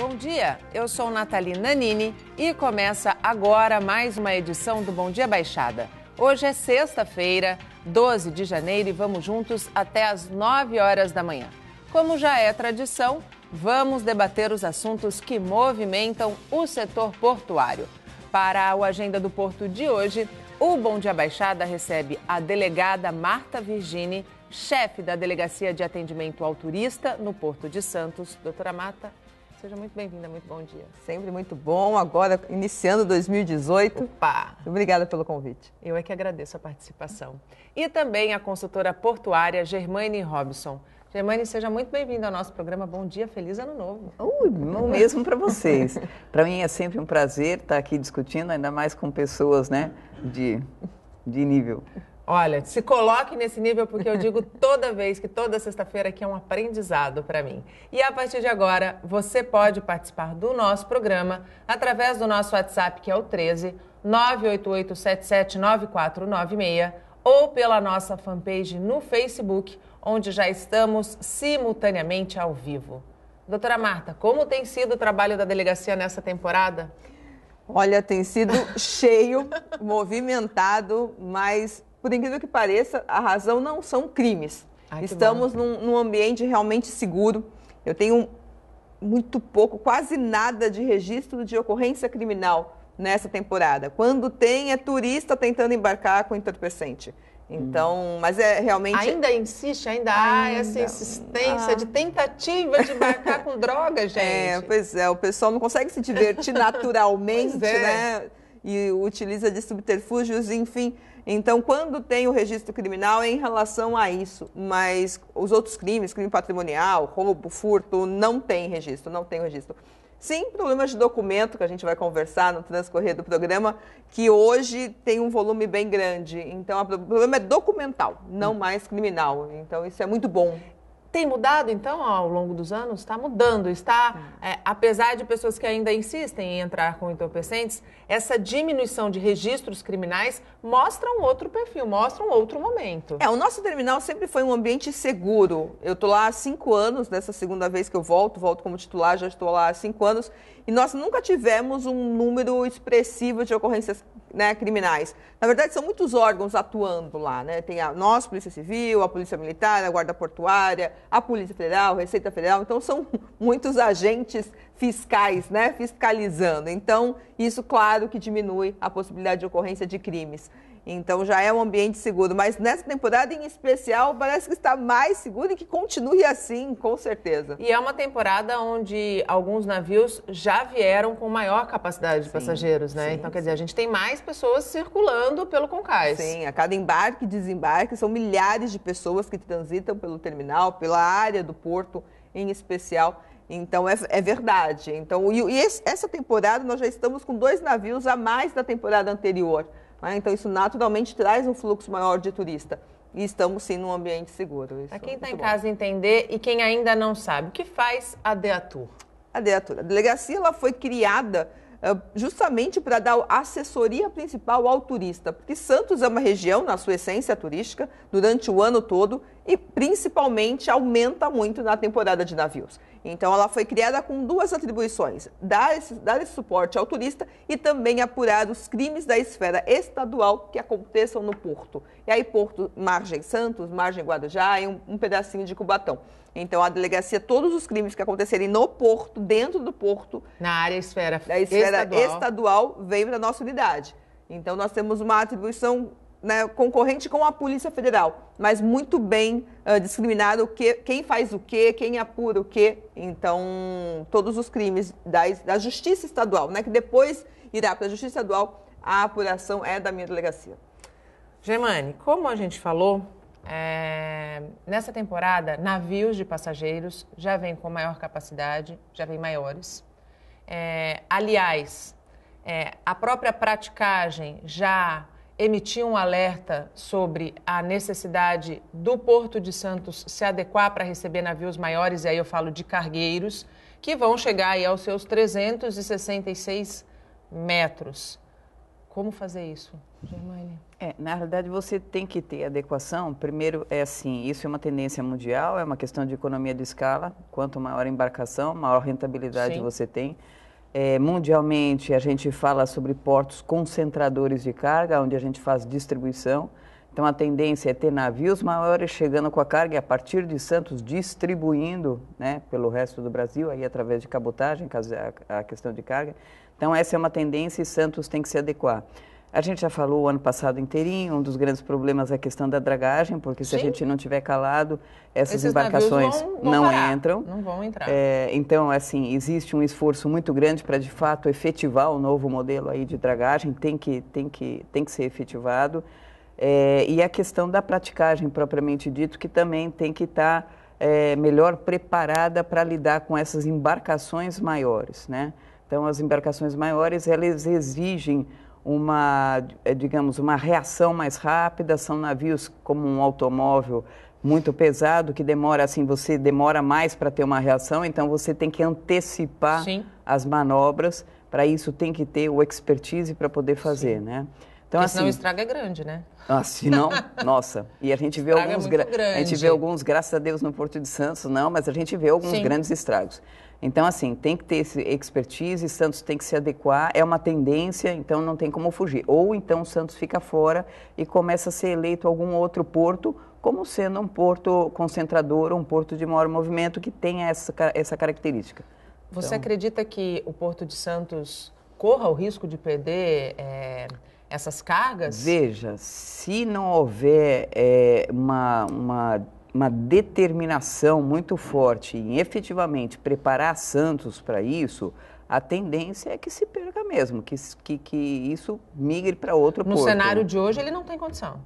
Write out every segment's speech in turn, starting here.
Bom dia, eu sou Nathalie Nanini e começa agora mais uma edição do Bom Dia Baixada. Hoje é sexta-feira, 12 de janeiro e vamos juntos até às 9 horas da manhã. Como já é tradição, vamos debater os assuntos que movimentam o setor portuário. Para a Agenda do Porto de hoje, o Bom Dia Baixada recebe a delegada Marta Virgini, chefe da Delegacia de Atendimento ao Turista no Porto de Santos. Doutora Mata, Seja muito bem-vinda, muito bom dia. Sempre muito bom, agora iniciando 2018. Opa! Obrigada pelo convite. Eu é que agradeço a participação. E também a consultora portuária Germaine Robson. Germaine, seja muito bem-vinda ao nosso programa Bom Dia, Feliz Ano Novo. Ui, mesmo para vocês. para mim é sempre um prazer estar aqui discutindo, ainda mais com pessoas né, de, de nível. Olha, se coloque nesse nível porque eu digo toda vez que toda sexta-feira que é um aprendizado para mim. E a partir de agora, você pode participar do nosso programa através do nosso WhatsApp que é o 13 988779496 ou pela nossa fanpage no Facebook, onde já estamos simultaneamente ao vivo. Doutora Marta, como tem sido o trabalho da delegacia nessa temporada? Olha, tem sido cheio, movimentado, mas por incrível que pareça, a razão não são crimes. Ai, Estamos num, num, ambiente realmente seguro. Eu tenho muito pouco, quase nada de registro de ocorrência criminal nessa temporada. Quando tem, é turista tentando embarcar com entorpecente. Hum. Então, mas é realmente. Ainda insiste, ainda, ainda. há essa insistência ah. de tentativa de embarcar com droga, é, gente. É, pois é, o pessoal não consegue se divertir naturalmente, é. né? E utiliza de subterfúgios, enfim. Então, quando tem o registro criminal é em relação a isso, mas os outros crimes, crime patrimonial, roubo, furto, não tem registro, não tem registro. Sim, problemas de documento que a gente vai conversar no transcorrer do programa, que hoje tem um volume bem grande. Então, o problema é documental, não hum. mais criminal. Então, isso é muito bom. Tem mudado, então, ao longo dos anos? Está mudando. Está, tá. é, apesar de pessoas que ainda insistem em entrar com entorpecentes, essa diminuição de registros criminais mostra um outro perfil, mostra um outro momento. É, o nosso terminal sempre foi um ambiente seguro. Eu estou lá há cinco anos, dessa segunda vez que eu volto, volto como titular, já estou lá há cinco anos, e nós nunca tivemos um número expressivo de ocorrências né, criminais. Na verdade, são muitos órgãos atuando lá, né? Tem a nossa Polícia Civil, a Polícia Militar, a Guarda Portuária, a Polícia Federal, a Receita Federal. Então, são muitos agentes fiscais, né, fiscalizando. Então, isso, claro, que diminui a possibilidade de ocorrência de crimes. Então já é um ambiente seguro, mas nessa temporada em especial parece que está mais seguro e que continue assim, com certeza. E é uma temporada onde alguns navios já vieram com maior capacidade de sim, passageiros, né? Sim. Então quer dizer, a gente tem mais pessoas circulando pelo Concais. Sim, a cada embarque e desembarque são milhares de pessoas que transitam pelo terminal, pela área do porto em especial. Então é, é, verdade. Então e, e esse, essa temporada nós já estamos com dois navios a mais da temporada anterior. Né? Então, isso naturalmente traz um fluxo maior de turista. E estamos sim num ambiente seguro. Para quem está é tá em bom. casa entender e quem ainda não sabe, o que faz a DEATUR? A DEATUR, a delegacia, ela foi criada eh, justamente para dar assessoria principal ao turista, porque Santos é uma região, na sua essência turística, durante o ano todo e principalmente aumenta muito na temporada de navios. Então, ela foi criada com duas atribuições: dar esse, dar esse suporte ao turista e também apurar os crimes da esfera estadual que aconteçam no porto. E aí, Porto, Margem Santos, Margem Guarujá e um, um pedacinho de Cubatão. Então, a delegacia, todos os crimes que acontecerem no porto, dentro do porto. Na área esfera, da esfera estadual, estadual vem para a nossa unidade. Então, nós temos uma atribuição né, concorrente com a Polícia Federal, mas muito bem uh, discriminado que, quem faz o que, quem apura o que. Então, todos os crimes da, da Justiça Estadual, né, que depois irá para a Justiça Estadual, a apuração é da minha delegacia. Germane, como a gente falou, é, nessa temporada, navios de passageiros já vêm com maior capacidade, já vêm maiores. É, aliás, é, a própria praticagem já emitiu um alerta sobre a necessidade do Porto de Santos se adequar para receber navios maiores, e aí eu falo de cargueiros, que vão chegar aí aos seus 366 metros. Como fazer isso, Germaine? É, na realidade, você tem que ter adequação. Primeiro, é assim, isso é uma tendência mundial, é uma questão de economia de escala. Quanto maior a embarcação, maior rentabilidade Sim. você tem. É, mundialmente, a gente fala sobre portos concentradores de carga, onde a gente faz distribuição. Então, a tendência é ter navios maiores chegando com a carga e, a partir de Santos, distribuindo né, pelo resto do Brasil, aí através de cabotagem, a questão de carga. Então, essa é uma tendência e Santos tem que se adequar. A gente já falou o ano passado inteirinho, um dos grandes problemas é a questão da dragagem, porque Sim. se a gente não tiver calado, essas Esses embarcações vão, vão não parar, entram. Não vão entrar. É, então, assim, existe um esforço muito grande para, de fato, efetivar o novo modelo aí de dragagem, tem que, tem que, tem que ser efetivado. É, e a questão da praticagem propriamente dito, que também tem que estar tá, é, melhor preparada para lidar com essas embarcações maiores, né? Então, as embarcações maiores, elas exigem uma, é, digamos, uma reação mais rápida, são navios como um automóvel muito pesado que demora assim, você demora mais para ter uma reação, então você tem que antecipar Sim. as manobras. Para isso tem que ter o expertise para poder fazer, Sim. né? Então, assim, senão o estrago é grande, né? Ah, se não, nossa. E a gente vê é alguns é grande. a gente vê alguns, graças a Deus, no Porto de Santos, não, mas a gente vê alguns Sim. grandes estragos. Então, assim, tem que ter esse expertise, Santos tem que se adequar, é uma tendência, então não tem como fugir. Ou então Santos fica fora e começa a ser eleito algum outro porto, como sendo um porto concentrador, um porto de maior movimento que tenha essa, essa característica. Você então... acredita que o Porto de Santos corra o risco de perder é, essas cargas? Veja, se não houver é, uma, uma, uma determinação muito forte em efetivamente preparar Santos para isso, a tendência é que se perca mesmo, que, que, que isso migre para outro no porto. No cenário de hoje, ele não tem condição.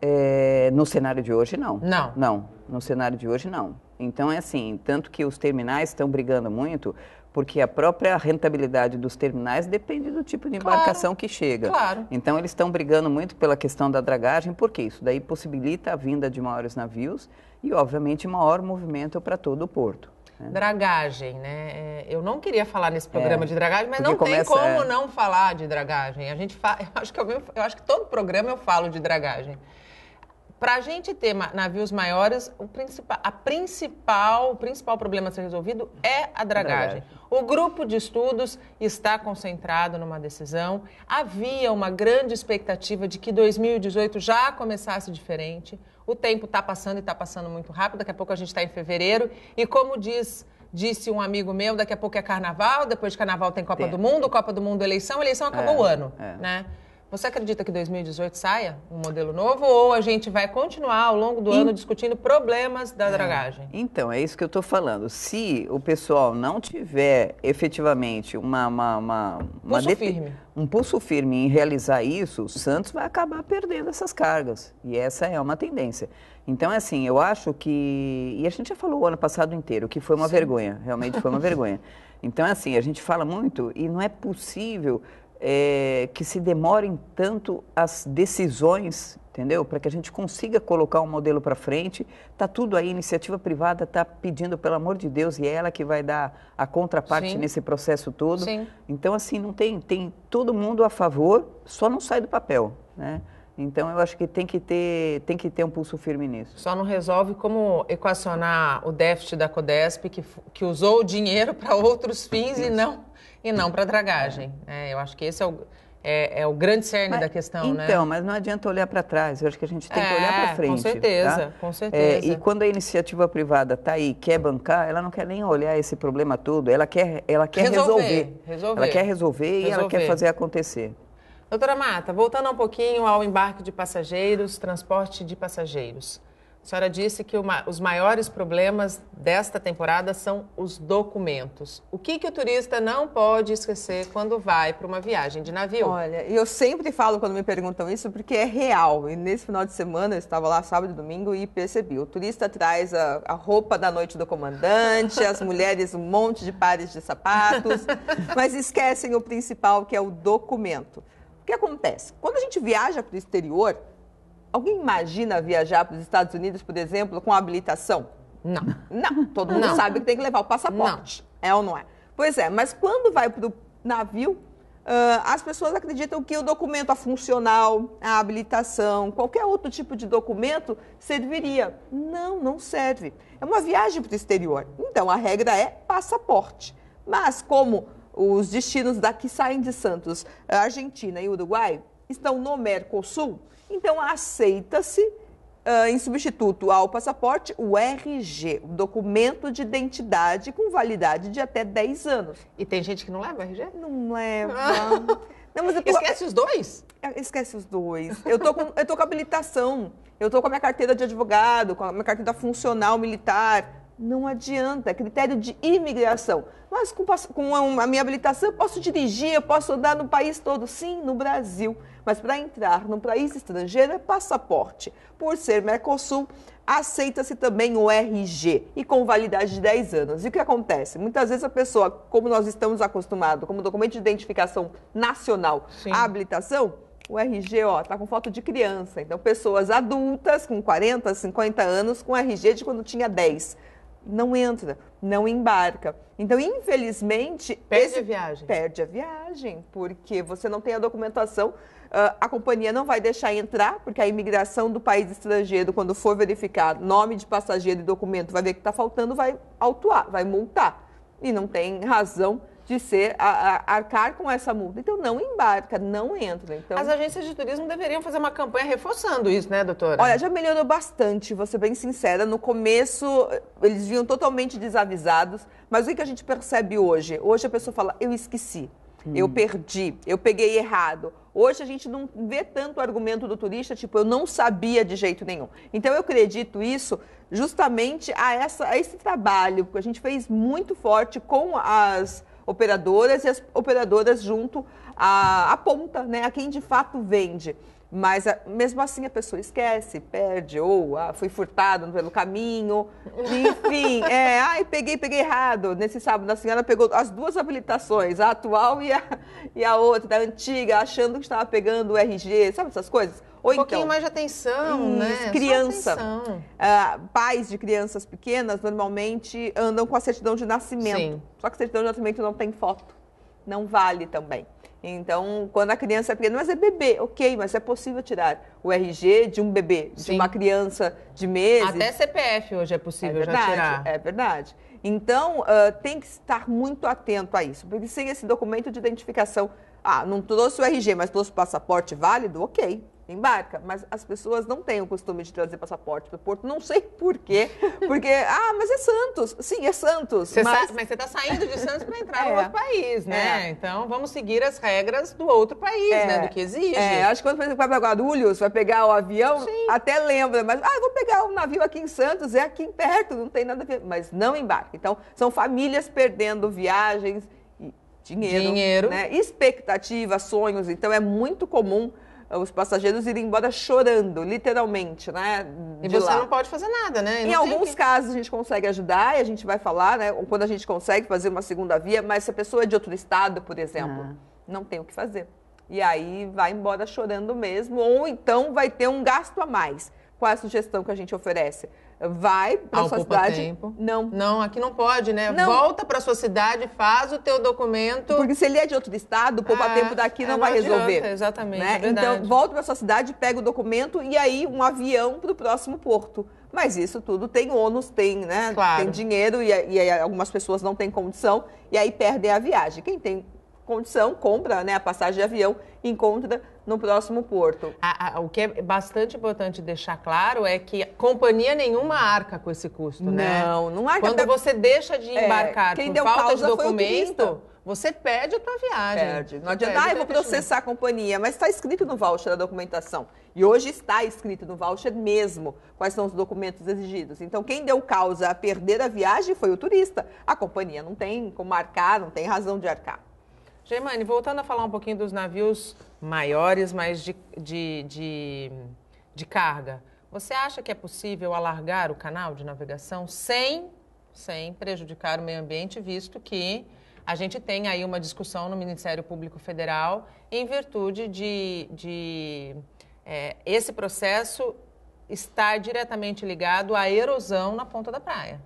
É, no cenário de hoje, não. Não. Não, no cenário de hoje, não. Então, é assim, tanto que os terminais estão brigando muito, porque a própria rentabilidade dos terminais depende do tipo de embarcação claro, que chega. Claro. Então eles estão brigando muito pela questão da dragagem, porque isso daí possibilita a vinda de maiores navios e, obviamente, maior movimento para todo o porto. Né? Dragagem, né? É, eu não queria falar nesse é, programa é, de dragagem, mas não tem como é. não falar de dragagem. A gente fa... eu, acho que eu, eu acho que todo programa eu falo de dragagem. Para a gente ter navios maiores, o principal, a principal, o principal problema a ser resolvido é a dragagem. É o grupo de estudos está concentrado numa decisão. Havia uma grande expectativa de que 2018 já começasse diferente. O tempo está passando e está passando muito rápido. Daqui a pouco a gente está em fevereiro. E como diz disse um amigo meu, daqui a pouco é carnaval, depois de carnaval tem Copa do Mundo, Copa do Mundo eleição, eleição acabou é, o ano, é. né? Você acredita que 2018 saia um modelo novo ou a gente vai continuar ao longo do ano discutindo problemas da é. dragagem? Então, é isso que eu estou falando. Se o pessoal não tiver efetivamente uma, uma, uma, uma pulso def... um pulso firme em realizar isso, o Santos vai acabar perdendo essas cargas. E essa é uma tendência. Então, é assim, eu acho que. E a gente já falou o ano passado inteiro, que foi uma Sim. vergonha, realmente foi uma vergonha. Então, é assim, a gente fala muito e não é possível é, que se demorem tanto as decisões, entendeu? Para que a gente consiga colocar um modelo para frente. Tá tudo aí, iniciativa privada está pedindo, pelo amor de Deus, e é ela que vai dar a contraparte Sim. nesse processo todo. Sim. Então, assim, não tem, tem todo mundo a favor, só não sai do papel, né? Então eu acho que tem que ter, tem que ter um pulso firme nisso. Só não resolve como equacionar o déficit da Codesp que, que usou o dinheiro para outros fins Isso. e não e não para dragagem. É, eu acho que esse é o, é, é o grande cerne mas, da questão, então, né? Então, mas não adianta olhar para trás. Eu acho que a gente tem que olhar para é, frente. Tá? Com é, certeza, tá? com certeza. e quando a iniciativa privada está aí, quer bancar, ela não quer nem olhar esse problema todo. Ela quer, ela quer resolver. resolver. resolver. Ela quer resolver, resolver e ela quer fazer acontecer. Doutora Mata, voltando um pouquinho ao embarque de passageiros, transporte de passageiros. A senhora disse que uma, os maiores problemas desta temporada são os documentos. O que, que o turista não pode esquecer quando vai para uma viagem de navio? Olha, eu sempre falo quando me perguntam isso porque é real. E nesse final de semana eu estava lá sábado e domingo e percebi. O turista traz a, a roupa da noite do comandante, as mulheres um monte de pares de sapatos, mas esquecem o principal que é o documento. O que acontece? Quando a gente viaja para o exterior, Alguém imagina viajar para os Estados Unidos, por exemplo, com habilitação? Não. Não. Todo mundo não. sabe que tem que levar o passaporte. Não. É ou não é? Pois é, mas quando vai para o navio, Uh, as pessoas acreditam que o documento, a funcional, a habilitação, qualquer outro tipo de documento serviria. Não, não serve. É uma viagem para o exterior. Então a regra é passaporte. Mas como os destinos daqui saem de Santos, Argentina e Uruguai, estão no Mercosul, então, aceita-se, uh, em substituto ao passaporte, o RG, o documento de identidade com validade de até 10 anos. E tem gente que não leva RG? Não leva. não, mas tô... Esquece os dois? É, esquece os dois. Eu tô, com, eu tô com habilitação, eu tô com a minha carteira de advogado, com a minha carteira funcional militar, não adianta, é critério de imigração. Mas com, com, a minha habilitação eu posso dirigir, eu posso andar no país todo. Sim, no Brasil mas para entrar num país estrangeiro é passaporte. Por ser Mercosul, aceita-se também o RG e com validade de 10 anos. E o que acontece? Muitas vezes a pessoa, como nós estamos acostumados, como documento de identificação nacional, Sim. a habilitação, o RG, ó, tá com foto de criança. Então, pessoas adultas com 40, 50 anos com RG de quando tinha 10. Não entra, não embarca. Então, infelizmente. Perde esse... a viagem. Perde a viagem, porque você não tem a documentação ah, a companhia não vai deixar entrar, porque a imigração do país estrangeiro, quando for verificar nome de passageiro e documento, vai ver que está faltando, vai autuar, vai multar. E não tem razão de ser a, a, arcar com essa multa. Então não embarca, não entra. Então... As agências de turismo deveriam fazer uma campanha reforçando isso, né, doutora? Olha, já melhorou bastante, vou ser bem sincera. No começo eles vinham totalmente desavisados, mas o que a gente percebe hoje? Hoje a pessoa fala, eu esqueci. Hum. Eu perdi, eu peguei errado. Hoje a gente não vê tanto o argumento do turista, tipo, eu não sabia de jeito nenhum. Então eu acredito isso justamente a, essa, a esse trabalho que a gente fez muito forte com as operadoras e as operadoras junto à, à ponta, né, a quem de fato vende. Mas ah, mesmo assim a pessoa esquece, perde, ou ah, fui furtado pelo caminho. Enfim, é, ai, peguei, peguei errado. Nesse sábado, a senhora pegou as duas habilitações, a atual e a, e a outra, da antiga, achando que estava pegando o RG, sabe essas coisas? Ou um então, pouquinho mais de atenção, né? Criança. Atenção. Ah, pais de crianças pequenas normalmente andam com a certidão de nascimento. Sim. Só que a certidão de nascimento não tem foto. Não vale também. Então, quando a criança é pequena, mas é bebê, ok, mas é possível tirar o RG de um bebê, Sim. de uma criança de meses. Até CPF hoje é possível é verdade, já tirar. É verdade. Então, uh, tem que estar muito atento a isso, porque sem esse documento de identificação, ah, não trouxe o RG, mas trouxe o passaporte válido, ok, embarca. Mas as pessoas não têm o costume de trazer passaporte para o porto, não sei porquê. Porque, ah, mas é Santos. Sim, é Santos. Você mas... Sa... mas você está saindo de Santos para entrar é. no outro país, né? É. Então vamos seguir as regras do outro país, é. né? Do que exige. É, acho que quando você vai para Guarulhos, vai pegar o avião, Sim. até lembra, mas, ah, vou pegar um navio aqui em Santos, é aqui perto, não tem nada a ver. Mas não embarca. Então, são famílias perdendo viagens dinheiro, dinheiro. Né? expectativa, sonhos. Então é muito comum os passageiros irem embora chorando, literalmente, né? E você lá. não pode fazer nada, né? em alguns que... casos a gente consegue ajudar e a gente vai falar, né? Quando a gente consegue fazer uma segunda via, mas se a pessoa é de outro estado, por exemplo, ah. não tem o que fazer. E aí vai embora chorando mesmo, ou então vai ter um gasto a mais. Qual é a sugestão que a gente oferece? vai para ah, sua cidade. Tempo. Não. Não, aqui não pode, né? Não. Volta para sua cidade, faz o teu documento. Porque se ele é de outro estado, o poupa ah, tempo daqui não, não é vai adianta, resolver. Exatamente. Né? É então, volta para sua cidade, pega o documento e aí um avião para o próximo porto. Mas isso tudo tem ônus, tem, né? Claro. Tem dinheiro e, e algumas pessoas não têm condição e aí perdem a viagem. Quem tem condição, compra né, a passagem de avião e encontra no próximo porto. A, a, o que é bastante importante deixar claro é que companhia nenhuma arca com esse custo, né? Não, não arca. Quando você deixa de é, embarcar é, quem por deu falta de documento, você perde a tua viagem. Perde. Não adianta, perde ah, eu vou processar a companhia, mas está escrito no voucher da documentação. E hoje está escrito no voucher mesmo quais são os documentos exigidos. Então, quem deu causa a perder a viagem foi o turista. A companhia não tem como arcar, não tem razão de arcar. Germane, voltando a falar um pouquinho dos navios maiores, mas de, de, de, de carga, você acha que é possível alargar o canal de navegação sem, sem prejudicar o meio ambiente, visto que a gente tem aí uma discussão no Ministério Público Federal em virtude de, de é, esse processo estar diretamente ligado à erosão na ponta da praia.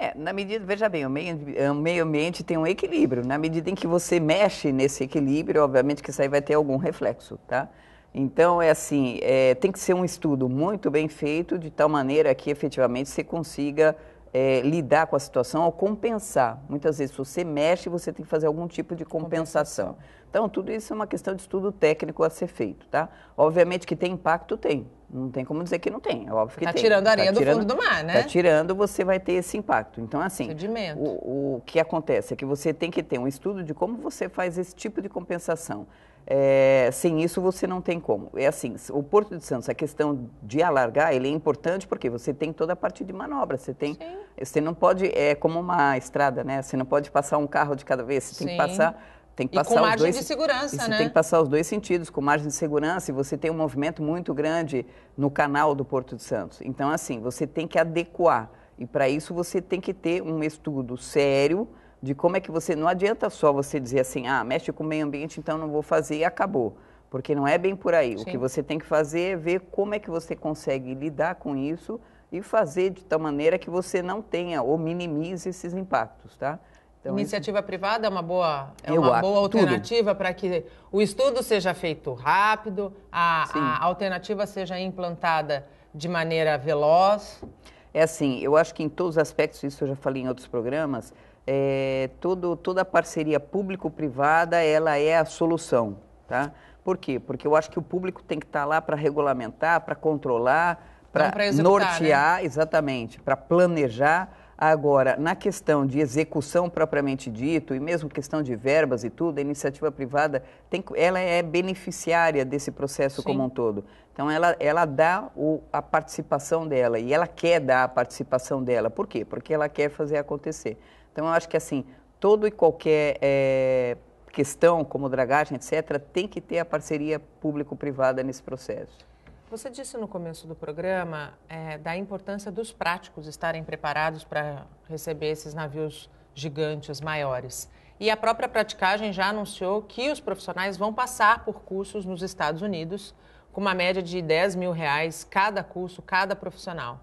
É, na medida, veja bem, o meio, o meio, ambiente tem um equilíbrio. Na medida em que você mexe nesse equilíbrio, obviamente que isso aí vai ter algum reflexo, tá? Então, é assim, é, tem que ser um estudo muito bem feito, de tal maneira que efetivamente você consiga é, lidar com a situação ou compensar. Muitas vezes, se você mexe, você tem que fazer algum tipo de compensação. compensação. Então, tudo isso é uma questão de estudo técnico a ser feito, tá? Obviamente que tem impacto, tem. Não tem como dizer que não tem, é óbvio que tá tem. Tirando tirando a tá areia do fundo do mar, né? Tá tirando, você vai ter esse impacto. Então, assim, o, o que acontece é que você tem que ter um estudo de como você faz esse tipo de compensação. É, sem isso você não tem como. É assim, o Porto de Santos, a questão de alargar, ele é importante porque você tem toda a parte de manobra, você tem, Sim. você não pode, é como uma estrada, né? Você não pode passar um carro de cada vez, você Sim. tem que passar tem que e passar com margem dois, de segurança, e você né? Tem que passar os dois sentidos, com margem de segurança, e você tem um movimento muito grande no canal do Porto de Santos. Então, assim, você tem que adequar. E para isso você tem que ter um estudo sério de como é que você. Não adianta só você dizer assim, ah, mexe com o meio ambiente, então não vou fazer e acabou. Porque não é bem por aí. Sim. O que você tem que fazer é ver como é que você consegue lidar com isso e fazer de tal maneira que você não tenha ou minimize esses impactos, tá? Então, é Iniciativa isso... privada é uma boa, é uma boa alternativa para que o estudo seja feito rápido, a, a, alternativa seja implantada de maneira veloz. É assim, eu acho que em todos os aspectos, isso eu já falei em outros programas, é, todo, toda a parceria público-privada ela é a solução, tá? Por quê? Porque eu acho que o público tem que estar tá lá para regulamentar, para controlar, para né? nortear, né? exatamente, para planejar Agora, na questão de execução propriamente dito, e mesmo questão de verbas e tudo, a iniciativa privada tem, ela é beneficiária desse processo Sim. como um todo. Então, ela, ela dá o, a participação dela e ela quer dar a participação dela. Por quê? Porque ela quer fazer acontecer. Então, eu acho que assim, todo e qualquer é, questão, como dragagem, etc., tem que ter a parceria público-privada nesse processo. Você disse no começo do programa é, da importância dos práticos estarem preparados para receber esses navios gigantes, maiores. E a própria praticagem já anunciou que os profissionais vão passar por cursos nos Estados Unidos, com uma média de 10 mil reais cada curso, cada profissional.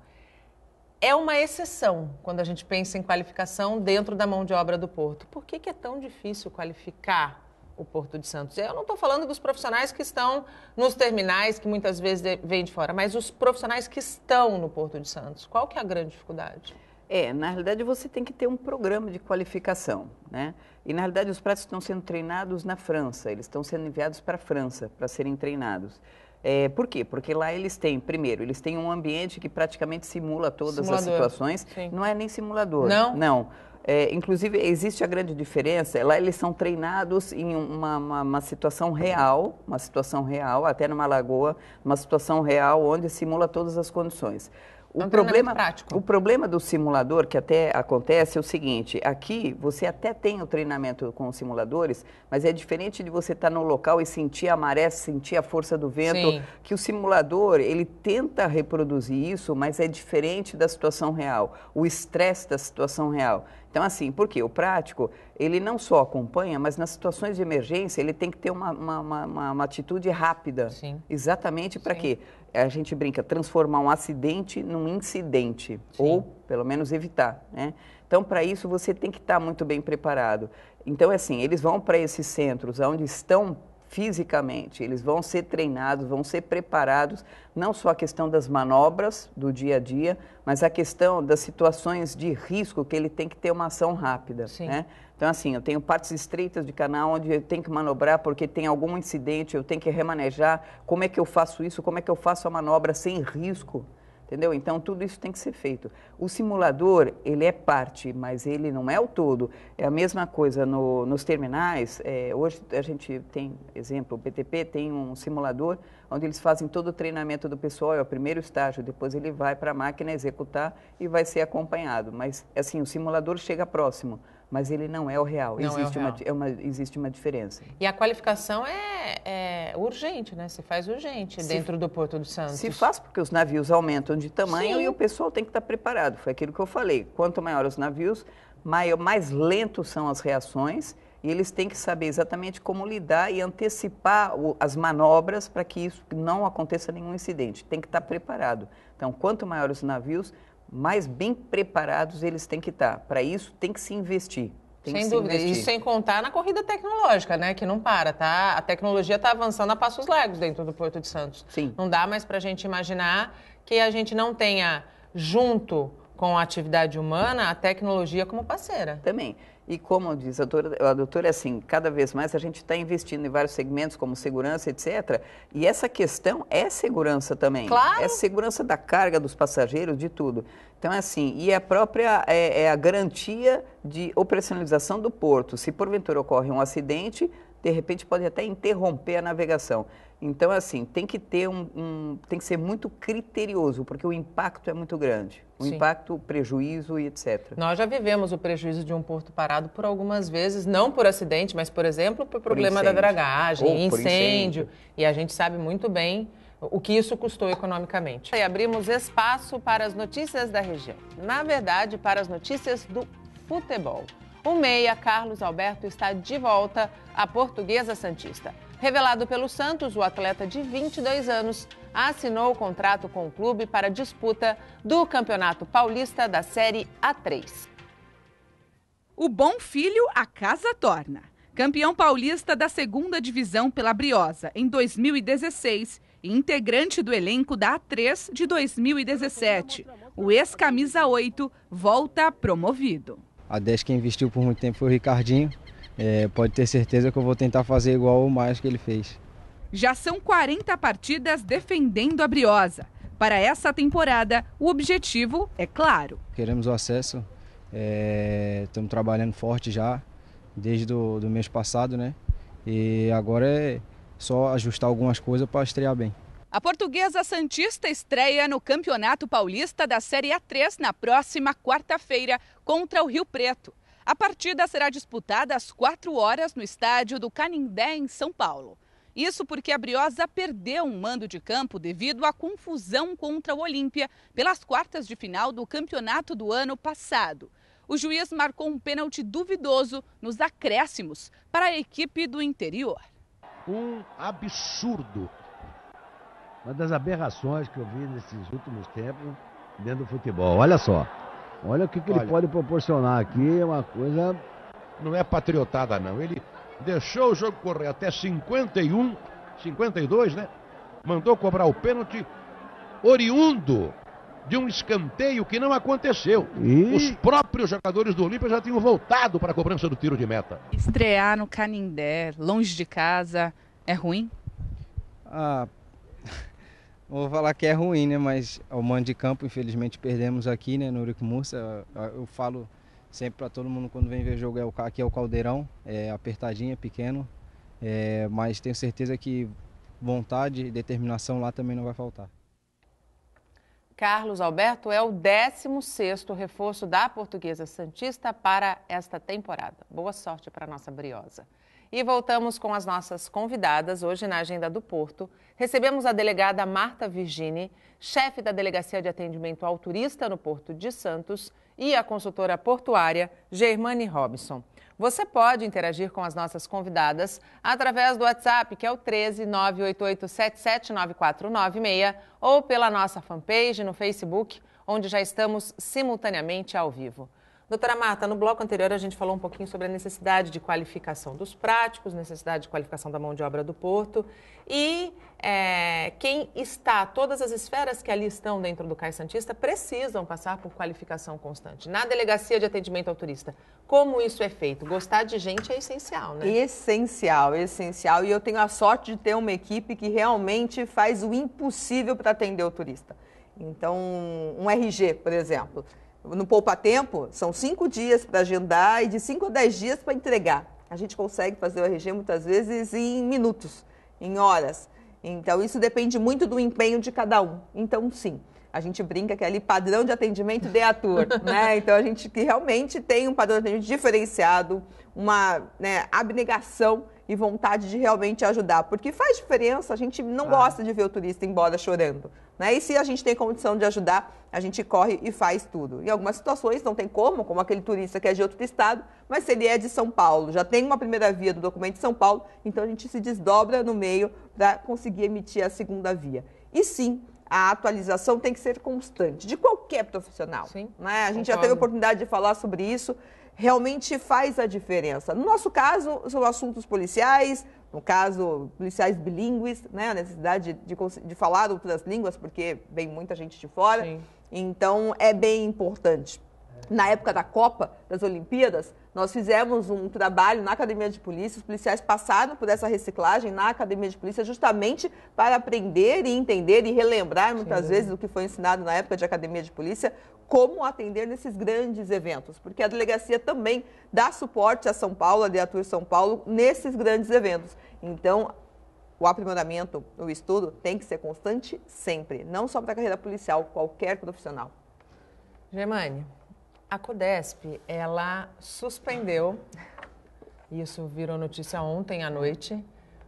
É uma exceção quando a gente pensa em qualificação dentro da mão de obra do porto. Por que, que é tão difícil qualificar o Porto de Santos. Eu não estou falando dos profissionais que estão nos terminais, que muitas vezes vêm de fora, mas os profissionais que estão no Porto de Santos. Qual que é a grande dificuldade? É, na realidade você tem que ter um programa de qualificação, né? E na realidade os pratos estão sendo treinados na França, eles estão sendo enviados para a França para serem treinados. É, por quê? Porque lá eles têm, primeiro, eles têm um ambiente que praticamente simula todas simulador. as situações. Sim. Não é nem simulador. Não. Não. É, inclusive, existe a grande diferença. Lá eles são treinados em uma, uma, uma, situação real, uma situação real, até numa lagoa, uma situação real onde simula todas as condições. O é um problema prático. O problema do simulador que até acontece é o seguinte: aqui você até tem o treinamento com os simuladores, mas é diferente de você estar tá no local e sentir a maré, sentir a força do vento, Sim. que o simulador ele tenta reproduzir isso, mas é diferente da situação real, o estresse da situação real. Então, assim, porque o prático, ele não só acompanha, mas nas situações de emergência, ele tem que ter uma, uma, uma, uma atitude rápida. Sim. Exatamente para quê? A gente brinca, transformar um acidente num incidente, Sim. ou pelo menos evitar, né? Então, para isso, você tem que estar tá muito bem preparado. Então, é assim, eles vão para esses centros onde estão fisicamente. Eles vão ser treinados, vão ser preparados, não só a questão das manobras do dia a dia, mas a questão das situações de risco que ele tem que ter uma ação rápida. Sim. Né? Então, assim, eu tenho partes estreitas de canal onde eu tenho que manobrar porque tem algum incidente, eu tenho que remanejar. Como é que eu faço isso? Como é que eu faço a manobra sem risco? entendeu? Então tudo isso tem que ser feito. O simulador ele é parte, mas ele não é o todo. É a mesma coisa no, nos terminais. É, hoje a gente tem, exemplo, o PTP tem um simulador onde eles fazem todo o treinamento do pessoal, é o primeiro estágio, depois ele vai para a máquina executar e vai ser acompanhado. Mas assim o simulador chega próximo mas ele não é o real. Não existe, é o real. Uma, é uma, existe uma diferença. E a qualificação é, é urgente, né? Se faz urgente se, dentro do Porto do Santos. Se faz porque os navios aumentam de tamanho Sim. e o pessoal tem que estar preparado. Foi aquilo que eu falei. Quanto maior os navios, maior, mais lentos são as reações e eles têm que saber exatamente como lidar e antecipar o, as manobras para que isso não aconteça nenhum incidente. Tem que estar preparado. Então, quanto maior os navios, mais bem preparados eles têm que estar. Tá. Para isso, tem que se investir. Tem sem dúvida. Investir. E sem contar na corrida tecnológica, né? Que não para, tá? A tecnologia está avançando a passos largos dentro do Porto de Santos. Sim. Não dá mais para a gente imaginar que a gente não tenha junto com a atividade humana a tecnologia como parceira. Também. E como diz a doutora, a doutora, assim, cada vez mais a gente está investindo em vários segmentos, como segurança, etc. E essa questão é segurança também. Claro. É segurança da carga dos passageiros, de tudo. Então, é assim, e a própria, é, é a garantia de operacionalização do porto. Se porventura ocorre um acidente, de repente pode até interromper a navegação. Então, assim, tem que ter um, um tem que ser muito criterioso, porque o impacto é muito grande. O Sim. impacto, o prejuízo e etc. Nós já vivemos o prejuízo de um porto parado por algumas vezes, não por acidente, mas, por exemplo, por problema por da dragagem, incêndio, incêndio. E a gente sabe muito bem o que isso custou economicamente. E abrimos espaço para as notícias da região. Na verdade, para as notícias do futebol. O meia Carlos Alberto está de volta à Portuguesa Santista. Revelado pelo Santos, o atleta de 22 anos assinou o contrato com o clube para disputa do Campeonato Paulista da Série A3. O bom filho a casa torna. Campeão paulista da segunda divisão pela Briosa em 2016 e integrante do elenco da A3 de 2017, o ex-camisa 8 volta promovido. A 10 que investiu por muito tempo foi o Ricardinho. É, pode ter certeza que eu vou tentar fazer igual ou mais que ele fez. Já são 40 partidas defendendo a Briosa. Para essa temporada, o objetivo é claro. Queremos o acesso, é, estamos trabalhando forte já, desde o mês passado, né? E agora é só ajustar algumas coisas para estrear bem. A portuguesa Santista estreia no Campeonato Paulista da Série A3 na próxima quarta-feira contra o Rio Preto. A partida será disputada às 4 horas no estádio do Canindé, em São Paulo. Isso porque a Briosa perdeu um mando de campo devido à confusão contra o Olímpia pelas quartas de final do campeonato do ano passado. O juiz marcou um pênalti duvidoso nos acréscimos para a equipe do interior. Um absurdo uma das aberrações que eu vi nesses últimos tempos dentro do futebol. Olha só. Olha o que, que Olha, ele pode proporcionar aqui, é uma coisa. Não é patriotada, não. Ele deixou o jogo correr até 51, 52, né? Mandou cobrar o pênalti oriundo de um escanteio que não aconteceu. E... Os próprios jogadores do Olímpia já tinham voltado para a cobrança do tiro de meta. Estrear no Canindé, longe de casa, é ruim? Ah, vou falar que é ruim, né? Mas o mando de campo, infelizmente, perdemos aqui, né? No Urico Mursa. Eu falo sempre para todo mundo quando vem ver jogo, é o, aqui é o caldeirão, é apertadinho, é pequeno. É, mas tenho certeza que vontade e determinação lá também não vai faltar. Carlos Alberto é o 16 reforço da Portuguesa Santista para esta temporada. Boa sorte para a nossa Briosa. E voltamos com as nossas convidadas. Hoje, na Agenda do Porto, recebemos a delegada Marta Virgini, chefe da Delegacia de Atendimento ao Turista no Porto de Santos, e a consultora portuária Germane Robson. Você pode interagir com as nossas convidadas através do WhatsApp, que é o 13 988 ou pela nossa fanpage no Facebook, onde já estamos simultaneamente ao vivo. Doutora Marta, no bloco anterior a gente falou um pouquinho sobre a necessidade de qualificação dos práticos, necessidade de qualificação da mão de obra do porto e é, quem está, todas as esferas que ali estão dentro do Cai Santista precisam passar por qualificação constante. Na delegacia de atendimento ao turista, como isso é feito? Gostar de gente é essencial, né? Essencial, essencial. E eu tenho a sorte de ter uma equipe que realmente faz o impossível para atender o turista. Então, um RG, por exemplo no Poupa Tempo, são cinco dias para agendar e de cinco a dez dias para entregar. A gente consegue fazer o RG muitas vezes em minutos, em horas. Então, isso depende muito do empenho de cada um. Então, sim, a gente brinca que é ali padrão de atendimento de ator, né? Então, a gente que realmente tem um padrão de atendimento diferenciado, uma né, abnegação e vontade de realmente ajudar. Porque faz diferença, a gente não ah. gosta de ver o turista embora chorando. Né? E se a gente tem condição de ajudar, a gente corre e faz tudo. Em algumas situações não tem como, como aquele turista que é de outro estado, mas se ele é de São Paulo, já tem uma primeira via do documento de São Paulo, então a gente se desdobra no meio para conseguir emitir a segunda via. E sim, a atualização tem que ser constante, de qualquer profissional. Sim, né? A gente concordo. já teve a oportunidade de falar sobre isso realmente faz a diferença. No nosso caso, são assuntos policiais, no caso, policiais bilíngues, né? A necessidade de, de, falar outras línguas, porque vem muita gente de fora. Sim. Então, é bem importante. Na época da Copa, das Olimpíadas, nós fizemos um trabalho na Academia de Polícia, os policiais passaram por essa reciclagem na Academia de Polícia justamente para aprender e entender e relembrar muitas Sim. vezes o que foi ensinado na época de Academia de Polícia, como atender nesses grandes eventos, porque a delegacia também dá suporte a São Paulo, a Deatur São Paulo, nesses grandes eventos. Então, o aprimoramento, o estudo tem que ser constante sempre, não só para a carreira policial, qualquer profissional. Germane, a CODESP, ela suspendeu, isso virou notícia ontem à noite,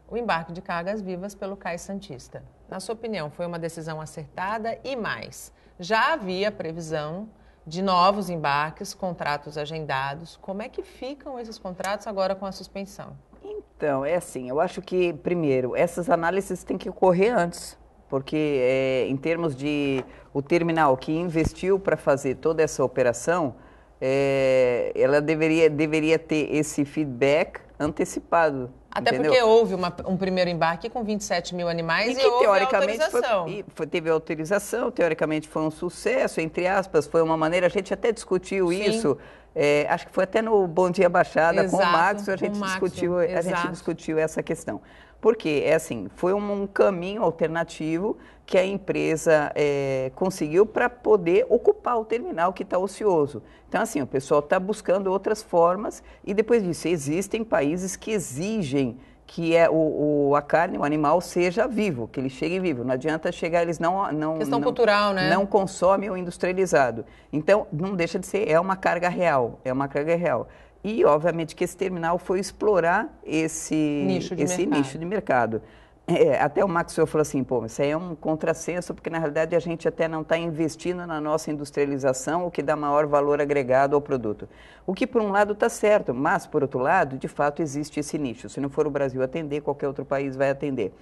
o embarque de cargas vivas pelo Cais Santista. Na sua opinião, foi uma decisão acertada e mais, já havia previsão de novos embarques, contratos agendados. Como é que ficam esses contratos agora com a suspensão? Então, é assim, eu acho que, primeiro, essas análises têm que ocorrer antes, porque é, em termos de o terminal que investiu para fazer toda essa operação, é, ela deveria, deveria ter esse feedback antecipado. Até entendeu? porque houve uma, um primeiro embarque com 27 mil animais e, que, e teoricamente autorização. Foi, foi, teve autorização, teoricamente foi um sucesso, entre aspas, foi uma maneira, a gente até discutiu Sim. isso. É, acho que foi até no Bom Dia Baixada Exato, com o Max, a gente, discutiu, Max, a gente discutiu essa questão. Porque, é assim, foi um, um caminho alternativo que a empresa é, conseguiu para poder ocupar o terminal que está ocioso. Então, assim, o pessoal está buscando outras formas e depois disso, existem países que exigem que é o, o, a carne, o animal, seja vivo, que ele chegue vivo. Não adianta chegar, eles não... não Questão não, cultural, né? Não consomem o industrializado. Então, não deixa de ser, é uma carga real, é uma carga real. E, obviamente, que esse terminal foi explorar esse nicho de esse mercado. Nicho de mercado. É, até o Max falou assim, pô, isso aí é um contrassenso, porque na realidade a gente até não está investindo na nossa industrialização, o que dá maior valor agregado ao produto. O que por um lado está certo, mas por outro lado, de fato existe esse nicho. Se não for o Brasil atender, qualquer outro país vai atender.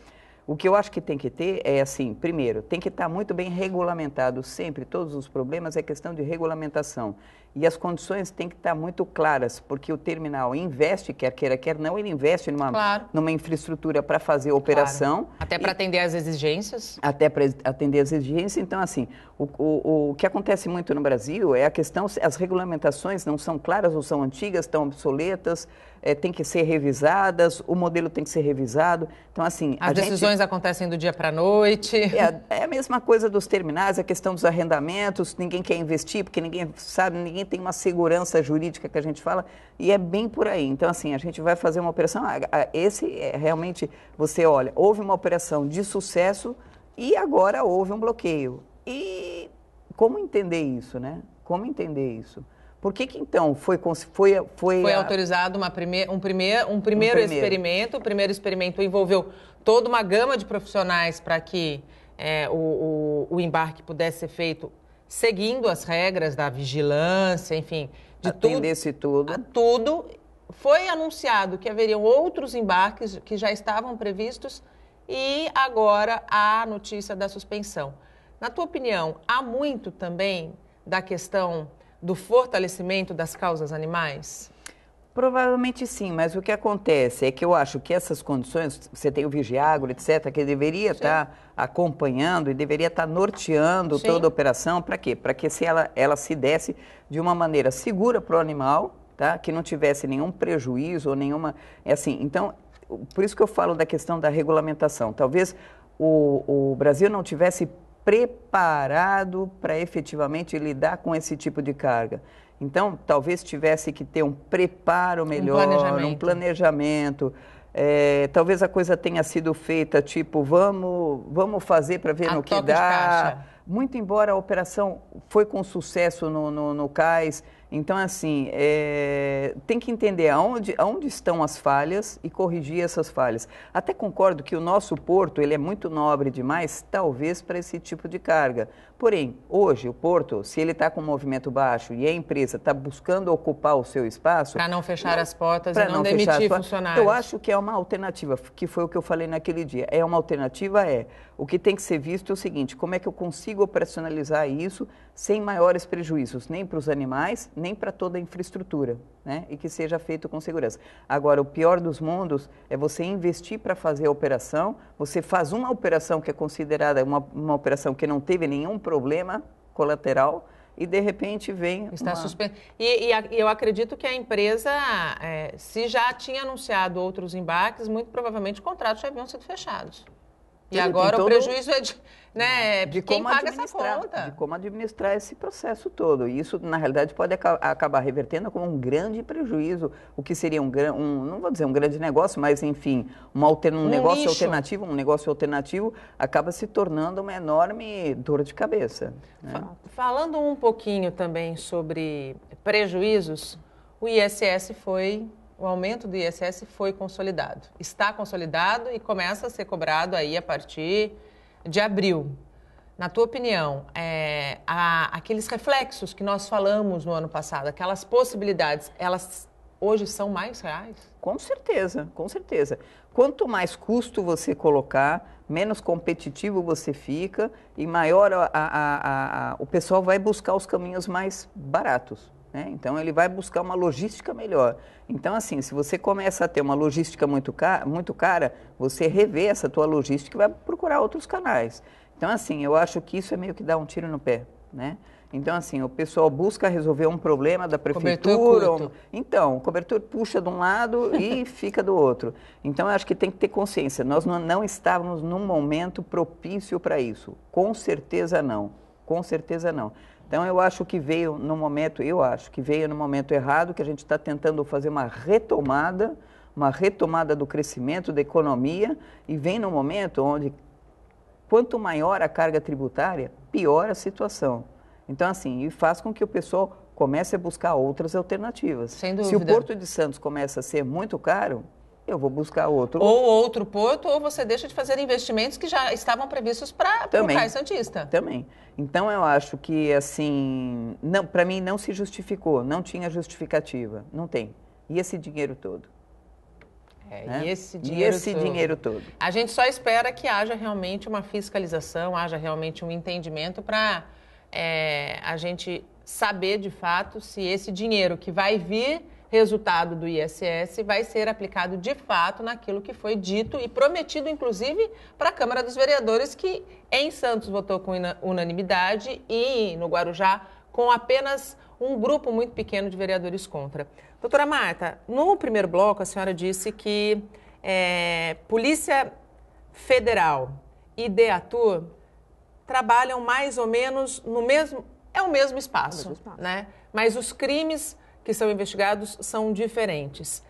O que eu acho que tem que ter é assim, primeiro, tem que estar muito bem regulamentado sempre, todos os problemas é questão de regulamentação. E as condições têm que estar muito claras, porque o terminal investe, quer queira, quer não, ele investe numa, claro. numa infraestrutura para fazer a operação. Claro. Até para atender às exigências? Até para atender às exigências. Então, assim, o, o, o que acontece muito no Brasil é a questão, as regulamentações não são claras ou são antigas, estão obsoletas, é, tem que ser revisadas, o modelo tem que ser revisado. Então, assim. As decisões gente... acontecem do dia para a noite. É, é, a mesma coisa dos terminais, a questão dos arrendamentos, ninguém quer investir, porque ninguém sabe, ninguém tem uma segurança jurídica que a gente fala, e é bem por aí. Então, assim, a gente vai fazer uma operação. Esse é realmente, você olha, houve uma operação de sucesso e agora houve um bloqueio. E como entender isso, né? Como entender isso? Por que, que então foi foi foi, foi a... autorizado uma prime... um, primeir... um primeiro um primeiro experimento? O primeiro experimento envolveu toda uma gama de profissionais para que é, o, o, o embarque pudesse ser feito seguindo as regras da vigilância, enfim, de Atender-se tudo. A tudo. Foi anunciado que haveriam outros embarques que já estavam previstos e agora a notícia da suspensão. Na tua opinião, há muito também da questão do fortalecimento das causas animais? Provavelmente sim, mas o que acontece é que eu acho que essas condições, você tem o Vigiagro, etc., que deveria estar tá acompanhando e deveria estar tá norteando sim. toda a operação, para quê? Para que se ela, ela se desse de uma maneira segura para o animal, tá? que não tivesse nenhum prejuízo ou nenhuma. É assim, então, por isso que eu falo da questão da regulamentação. Talvez o, o Brasil não tivesse preparado para efetivamente lidar com esse tipo de carga. Então, talvez tivesse que ter um preparo melhor, um planejamento. Um planejamento. É, talvez a coisa tenha sido feita tipo, vamos, vamos fazer para ver a no que dá. Muito embora a operação foi com sucesso no, no, no CAIS, então, assim, é, tem que entender aonde, aonde estão as falhas e corrigir essas falhas. Até concordo que o nosso porto ele é muito nobre demais, talvez para esse tipo de carga, Porém, hoje o Porto, se ele está com um movimento baixo e a empresa está buscando ocupar o seu espaço... Para não fechar as portas e não, não demitir funcionários. Eu acho que é uma alternativa, que foi o que eu falei naquele dia. É uma alternativa, é. O que tem que ser visto é o seguinte, como é que eu consigo operacionalizar isso sem maiores prejuízos, nem para os animais, nem para toda a infraestrutura né? e que seja feito com segurança. Agora, o pior dos mundos é você investir para fazer a operação, você faz uma operação que é considerada uma, uma operação que não teve nenhum problema colateral, e de repente vem. Está uma... suspenso. E, e, eu acredito que a empresa, é, se já tinha anunciado outros embarques, muito provavelmente contratos já haviam sido fechados. E agora o então, prejuízo é de, né, de quem paga essa conta. De como administrar esse processo todo. E isso, na realidade, pode acabar revertendo como um grande prejuízo, o que seria um, um não vou dizer um grande negócio, mas, enfim, uma altern um, um negócio alternativo, um negócio alternativo, acaba se tornando uma enorme dor de cabeça. Né? Falando um pouquinho também sobre prejuízos, o ISS foi o aumento do ISS foi consolidado. Está consolidado e começa a ser cobrado aí a partir de abril. Na tua opinião, é, a, aqueles reflexos que nós falamos no ano passado, aquelas possibilidades, elas hoje são mais reais? Com certeza, com certeza. Quanto mais custo você colocar, menos competitivo você fica e maior a, a, a, o pessoal vai buscar os caminhos mais baratos. Né? Então ele vai buscar uma logística melhor. Então assim, se você começa a ter uma logística muito, ca muito cara, você revê essa tua logística e vai procurar outros canais. Então assim, eu acho que isso é meio que dar um tiro no pé, né? Então assim, o pessoal busca resolver um problema da prefeitura. Então, o cobertor puxa de um lado e fica do outro. Então eu acho que tem que ter consciência. Nós não, não estávamos num momento propício para isso. Com certeza não. Com certeza não. Então eu acho que veio no momento, eu acho que veio no momento errado, que a gente está tentando fazer uma retomada, uma retomada do crescimento da economia e vem no momento onde quanto maior a carga tributária, pior a situação. Então assim, e faz com que o pessoal comece a buscar outras alternativas. Sem dúvida. Se o Porto de Santos começa a ser muito caro, eu vou buscar outro. Ou outro porto, ou você deixa de fazer investimentos que já estavam previstos para o Caio Santista. Também. Então eu acho que assim, não, para mim não se justificou, não tinha justificativa, não tem. E esse dinheiro todo. É, né? E esse, dinheiro, e esse todo. dinheiro todo. A gente só espera que haja realmente uma fiscalização, haja realmente um entendimento para é, a gente saber de fato se esse dinheiro que vai vir resultado do ISS vai ser aplicado de fato naquilo que foi dito e prometido, inclusive, para a Câmara dos Vereadores, que em Santos votou com unanimidade e no Guarujá com apenas um grupo muito pequeno de vereadores contra. Doutora Marta, no primeiro bloco a senhora disse que é, Polícia Federal e DEATUR trabalham mais ou menos no mesmo. É o mesmo espaço, é o mesmo espaço. né? Mas os crimes que são investigados são diferentes.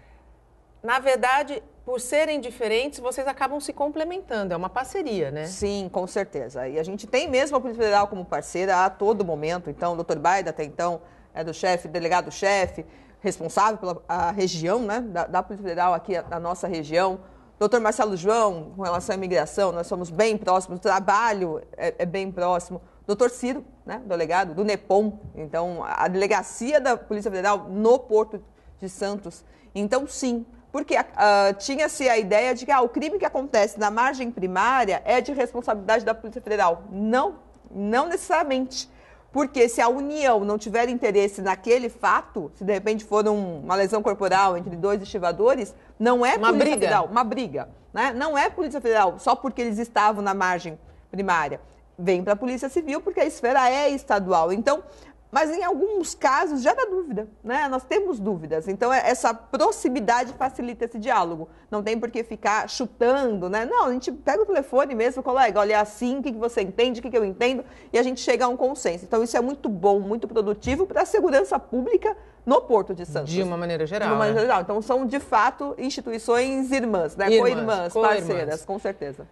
Na verdade, por serem diferentes, vocês acabam se complementando, é uma parceria, né? Sim, com certeza. E a gente tem mesmo a Polícia Federal como parceira a todo momento. Então, o doutor Baida, até então, é do chefe, delegado-chefe, responsável pela região, né, da, da, Polícia Federal aqui, da nossa região. Doutor Marcelo João, com relação à imigração, nós somos bem próximos, o trabalho é, é bem próximo do Torcido, né, delegado, do NEPOM, então a delegacia da Polícia Federal no Porto de Santos. Então, sim, porque uh, tinha-se a ideia de que ah, o crime que acontece na margem primária é de responsabilidade da Polícia Federal. Não, não necessariamente. Porque se a União não tiver interesse naquele fato, se de repente for um, uma lesão corporal entre dois estivadores, não é uma Polícia briga. Federal, uma briga. Né? Não é Polícia Federal só porque eles estavam na margem primária vem para a Polícia Civil, porque a esfera é estadual. Então, mas em alguns casos já dá dúvida, né? Nós temos dúvidas. Então, é, essa proximidade facilita esse diálogo. Não tem por que ficar chutando, né? Não, a gente pega o telefone mesmo, colega, olha, é assim, o que você entende, o que eu entendo, e a gente chega a um consenso. Então, isso é muito bom, muito produtivo para a segurança pública no Porto de Santos. De uma maneira geral. De uma né? maneira né? geral. Então, são, de fato, instituições irmãs, né? Co-irmãs, co parceiras, com certeza.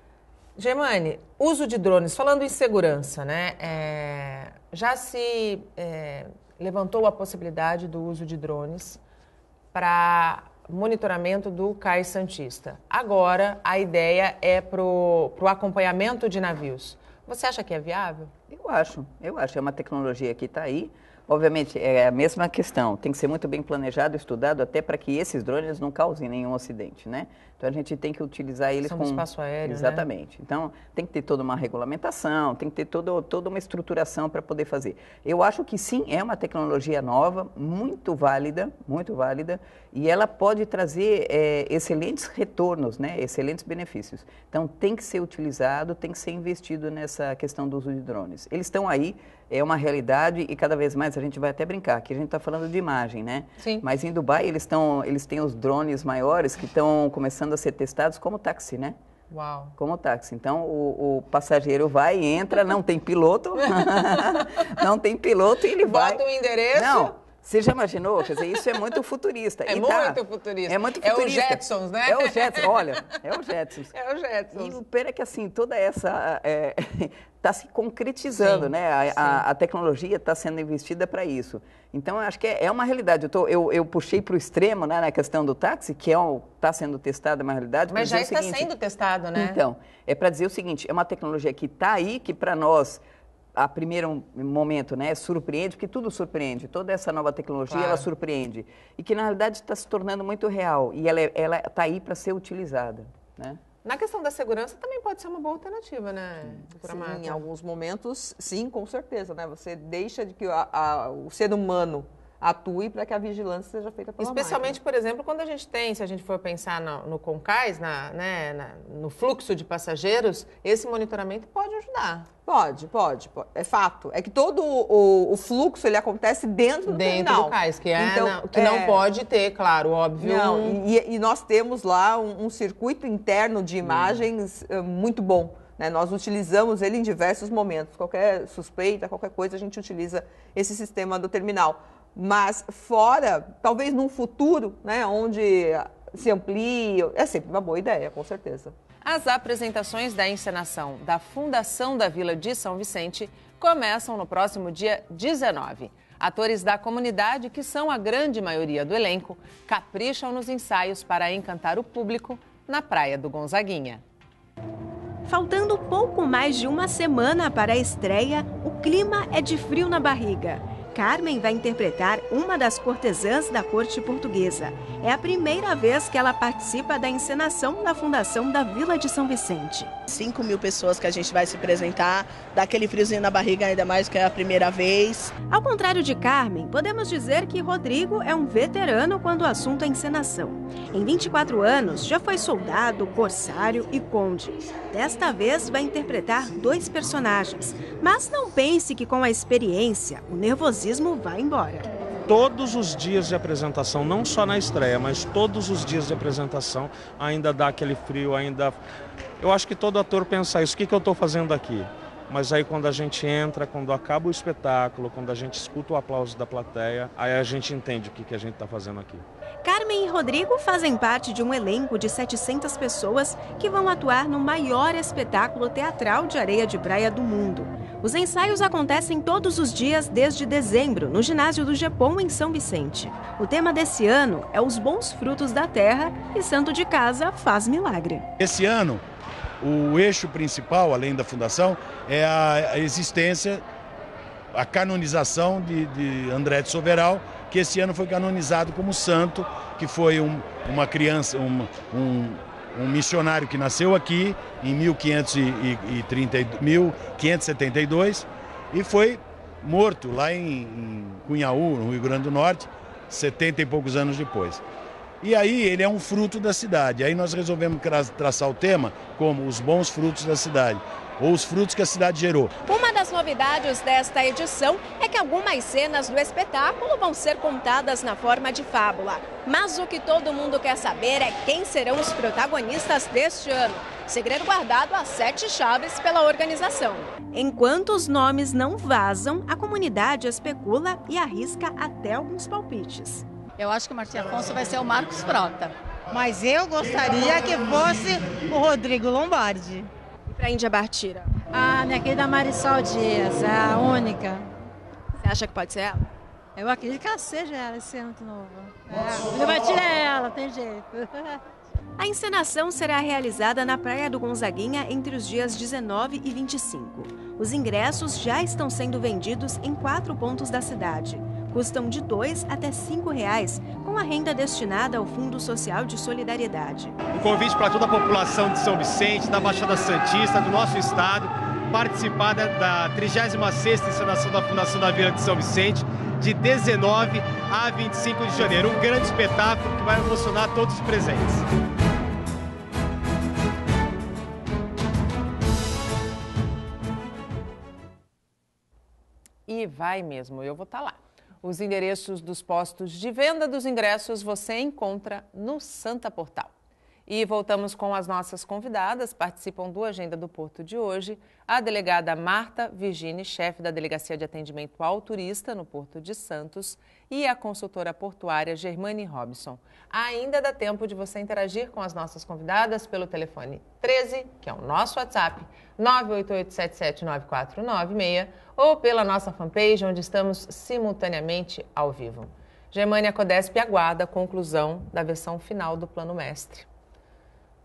Germani, uso de drones, falando em segurança, né? É, já se é, levantou a possibilidade do uso de drones para monitoramento do Cais Santista. Agora, a ideia é para o acompanhamento de navios. Você acha que é viável? Eu acho, eu acho. É uma tecnologia que está aí. Obviamente, é a mesma questão. Tem que ser muito bem planejado, estudado, até para que esses drones não causem nenhum acidente, né? Então a gente tem que utilizar ele São com espaço aéreo, né? exatamente. Né? Então tem que ter toda uma regulamentação, tem que ter toda toda uma estruturação para poder fazer. Eu acho que sim, é uma tecnologia nova, muito válida, muito válida, e ela pode trazer é, excelentes retornos, né? Excelentes benefícios. Então tem que ser utilizado, tem que ser investido nessa questão do uso de drones. Eles estão aí, é uma realidade e cada vez mais a gente vai até brincar. que a gente está falando de imagem, né? Sim. Mas em Dubai eles estão, eles têm os drones maiores que estão começando começando a ser testados como táxi, né? Uau. Como táxi. Então, o, o passageiro vai, entra, não tem piloto. não tem piloto e ele Bota vai. Bota o endereço. Não, você já imaginou? Quer dizer, isso é muito futurista. É e muito futurista. É muito futurista. É o Jetsons, né? É o Jetsons, olha, é o Jetsons. É o Jetsons. E o pera é que, assim, toda essa... está eh, eh, é, se concretizando, sim, né? A, a, a tecnologia está sendo investida para isso. Então, acho que é, é uma realidade. Eu, tô, eu, eu puxei para o extremo né, na questão do táxi, que está é tá sendo testado é uma realidade. Mas já está seguinte, sendo testado, né? Então, é para dizer o seguinte, é uma tecnologia que está aí, que para nós a primeiro momento, né, surpreende, porque tudo surpreende, toda essa nova tecnologia claro. ela surpreende e que na realidade está se tornando muito real e ela é, está aí para ser utilizada, né? Na questão da segurança também pode ser uma boa alternativa, né? Sim, em alguns momentos, sim, com certeza, né? Você deixa de que a, a, o ser humano atue para que a vigilância seja feita pela Especialmente, máquina. por exemplo, quando a gente tem, se a gente for pensar no, no Concais, na, né, na, no fluxo de passageiros, esse monitoramento pode ajudar. Pode, pode, pode. É fato. É que todo o, o fluxo ele acontece dentro do dentro terminal. do cais, que, é então, que é... não pode ter, claro, óbvio. Não, um... e, e, nós temos lá um, um circuito interno de imagens hum. muito bom. Né? Nós utilizamos ele em diversos momentos. Qualquer suspeita, qualquer coisa, a gente utiliza esse sistema do terminal. Mas fora, talvez num futuro, né, onde se amplie, é sempre uma boa ideia, com certeza. As apresentações da encenação da Fundação da Vila de São Vicente começam no próximo dia 19. Atores da comunidade, que são a grande maioria do elenco, capricham nos ensaios para encantar o público na Praia do Gonzaguinha. Faltando pouco mais de uma semana para a estreia, o clima é de frio na barriga. Carmen vai interpretar uma das cortesãs da corte portuguesa. É a primeira vez que ela participa da encenação da fundação da Vila de São Vicente. 5 mil pessoas que a gente vai se apresentar, dá aquele friozinho na barriga ainda mais que é a primeira vez. Ao contrário de Carmen, podemos dizer que Rodrigo é um veterano quando o assunto é encenação. Em 24 anos, já foi soldado, corsário e conde. Desta vez, vai interpretar dois personagens. Mas não pense que com a experiência, o nervosismo nervosismo vai embora. Todos os dias de apresentação, não só na estreia, mas todos os dias de apresentação, ainda dá aquele frio, ainda. Eu acho que todo ator pensa isso: o que, que eu estou fazendo aqui? Mas aí quando a gente entra, quando acaba o espetáculo, quando a gente escuta o aplauso da plateia, aí a gente entende o que, que a gente está fazendo aqui. Carmen e Rodrigo fazem parte de um elenco de 700 pessoas que vão atuar no maior espetáculo teatral de areia de praia do mundo. Os ensaios acontecem todos os dias desde dezembro, no ginásio do Japão, em São Vicente. O tema desse ano é os bons frutos da terra e Santo de Casa faz milagre. Esse ano, o eixo principal, além da fundação, é a existência, a canonização de, de André de Soberal, que esse ano foi canonizado como santo, que foi um, uma criança, um, um um missionário que nasceu aqui em 1530, 1572 e foi morto lá em, em Cunhaú, no Rio Grande do Norte, setenta e poucos anos depois. E aí ele é um fruto da cidade. Aí nós resolvemos traçar o tema como os bons frutos da cidade ou os frutos que a cidade gerou. Uma das novidades desta edição é que algumas cenas do espetáculo vão ser contadas na forma de fábula. Mas o que todo mundo quer saber é quem serão os protagonistas deste ano. Segredo guardado a sete chaves pela organização. Enquanto os nomes não vazam, a comunidade especula e arrisca até alguns palpites. Eu acho que o Martim Afonso vai ser o Marcos Frota. Mas eu gostaria que fosse o Rodrigo Lombardi para Índia Bartira? Ah, minha querida Marisol Dias, é a única. Você acha que pode ser ela? Eu acredito que ela seja ela esse ano de novo. É, Bartira é ela, tem jeito. A encenação será realizada na Praia do Gonzaguinha entre os dias 19 e 25. Os ingressos já estão sendo vendidos em quatro pontos da cidade custam de R$ até R$ reais, com a renda destinada ao Fundo Social de Solidariedade. Um convite para toda a população de São Vicente, da Baixada Santista, do nosso estado, participar da 36ª encenação da Fundação da Vila de São Vicente, de 19 a 25 de janeiro. Um grande espetáculo que vai emocionar todos os presentes. E vai mesmo, eu vou estar tá lá. Os endereços dos postos de venda dos ingressos você encontra no Santa Portal. E voltamos com as nossas convidadas, participam do Agenda do Porto de hoje, a delegada Marta Virgine, chefe da Delegacia de Atendimento ao Turista no Porto de Santos, e a consultora portuária Germane Robson. Ainda dá tempo de você interagir com as nossas convidadas pelo telefone 13, que é o nosso WhatsApp, 988779496, ou pela nossa fanpage, onde estamos simultaneamente ao vivo. Germânia Codesp aguarda a conclusão da versão final do Plano Mestre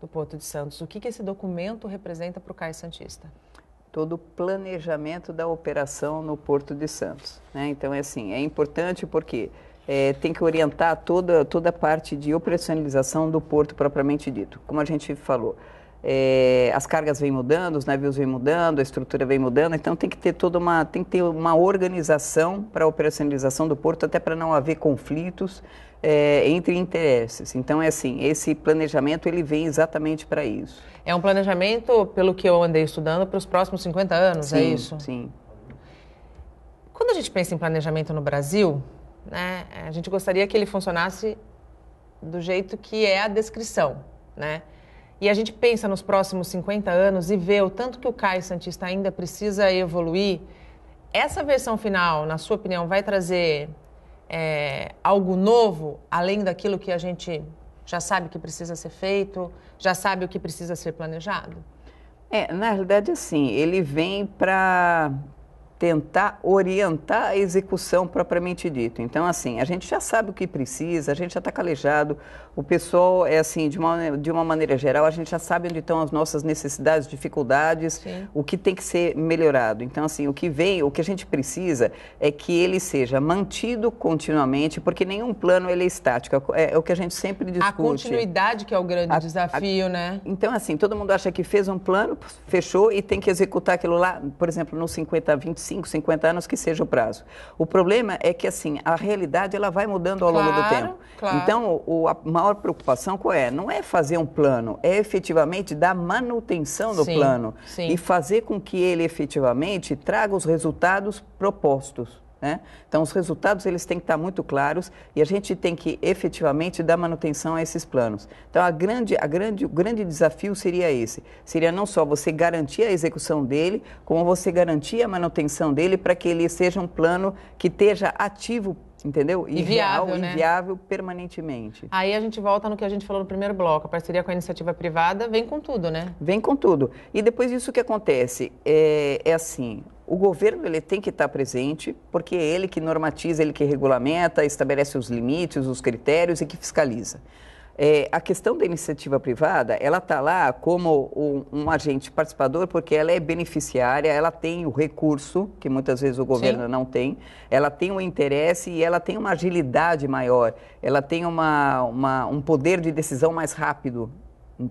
do Porto de Santos. O que, que esse documento representa para o CAI Santista? Todo o planejamento da operação no Porto de Santos. Né? Então, é assim, é importante porque é, tem que orientar toda, toda a parte de operacionalização do porto propriamente dito. Como a gente falou, é, as cargas vêm mudando, os navios vêm mudando, a estrutura vem mudando, então tem que ter toda uma, tem que ter uma organização para a operacionalização do porto, até para não haver conflitos, é, entre interesses. Então é assim, esse planejamento ele vem exatamente para isso. É um planejamento, pelo que eu andei estudando, para os próximos 50 anos, é sim, é isso? Sim. Quando a gente pensa em planejamento no Brasil, né, a gente gostaria que ele funcionasse do jeito que é a descrição, né? E a gente pensa nos próximos 50 anos e vê o tanto que o Caio Santista ainda precisa evoluir. Essa versão final, na sua opinião, vai trazer é, algo novo, além daquilo que a gente já sabe que precisa ser feito, já sabe o que precisa ser planejado? É, na realidade, assim Ele vem para tentar orientar a execução propriamente dito. Então, assim, a gente já sabe o que precisa, a gente já está calejado, o pessoal é assim, de uma, de uma maneira geral, a gente já sabe onde estão as nossas necessidades, dificuldades, Sim. o que tem que ser melhorado. Então, assim, o que vem, o que a gente precisa é que ele seja mantido continuamente, porque nenhum plano ele é estático. É, é o que a gente sempre discute. A continuidade que é o grande a, desafio, a, né? Então, assim, todo mundo acha que fez um plano, fechou e tem que executar aquilo lá, por exemplo, nos 50, 25, 50 anos que seja o prazo. O problema é que, assim, a realidade ela vai mudando ao longo do tempo. Claro. Então, o, a maior maior preocupação qual é? Não é fazer um plano, é efetivamente dar manutenção do sim, plano sim. e fazer com que ele efetivamente traga os resultados propostos. Né? Então, os resultados eles têm que estar muito claros e a gente tem que efetivamente dar manutenção a esses planos. Então, a grande, a grande, o grande desafio seria esse: seria não só você garantir a execução dele, como você garantir a manutenção dele para que ele seja um plano que esteja ativo Entendeu? Inviável, né? inviável permanentemente. Aí a gente volta no que a gente falou no primeiro bloco. A parceria com a iniciativa privada vem com tudo, né? Vem com tudo. E depois isso que acontece é, é assim, o governo ele tem que estar presente, porque é ele que normatiza, ele que regulamenta, estabelece os limites, os critérios e que fiscaliza. É, a questão da iniciativa privada, ela está lá como um, um, agente participador, porque ela é beneficiária, ela tem o recurso, que muitas vezes o governo Sim. não tem, ela tem o um interesse e ela tem uma agilidade maior, ela tem uma, uma um poder de decisão mais rápido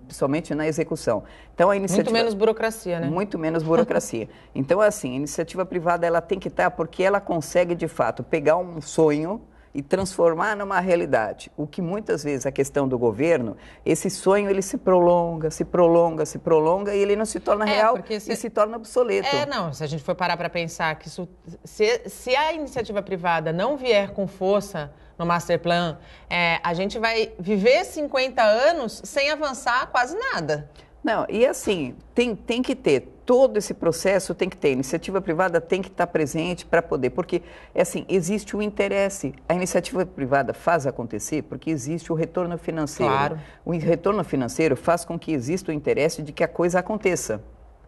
somente na execução. Então a iniciativa muito menos burocracia, né? Muito menos burocracia. então assim, a iniciativa privada ela tem que estar tá porque ela consegue de fato pegar um sonho e transformar numa realidade. O que muitas vezes a é questão do governo, esse sonho ele se prolonga, se prolonga, se prolonga e ele não se torna é, real se... e se torna obsoleto. É, não, se a gente for parar para pensar que isso, se, se a iniciativa privada não vier com força no master plan, é, a gente vai viver 50 anos sem avançar quase nada. Não, e assim, tem, tem que ter todo esse processo tem que ter, a iniciativa privada tem que estar presente para poder, porque, é assim, existe o interesse. A iniciativa privada faz acontecer porque existe o retorno financeiro. Claro. O retorno financeiro faz com que exista o interesse de que a coisa aconteça.